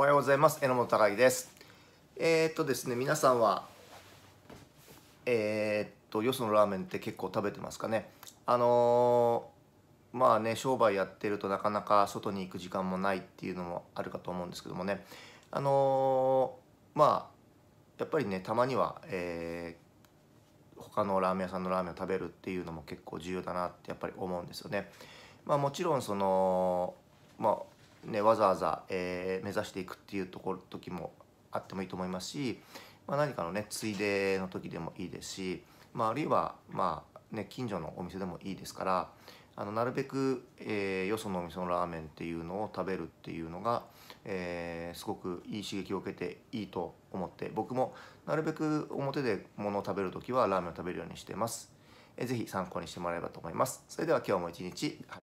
おはようございます。榎本隆です。えー、っとですね、皆さんは、えー、っと、よそのラーメンって結構食べてますかね。あのー、まあね、商売やってるとなかなか外に行く時間もないっていうのもあるかと思うんですけどもね。あのまあ、やっぱりね、たまには、えー、他のラーメン屋さんのラーメンを食べるっていうのも結構重要だなってやっぱり思うんですよね。まあもちろんその、まあね、わざわざ、えー、目指していくっていうところ時もあってもいいと思いますし、まあ、何かのねついでの時でもいいですし、まあ、あるいは、まあね、近所のお店でもいいですからあのなるべく、えー、よそのお店のラーメンっていうのを食べるっていうのが、えー、すごくいい刺激を受けていいと思って僕もなるべく表で物を食べる時はラーメンを食べるようにしてます。えー、ぜひ参考にしてもらえればと思います。それでは今日も一日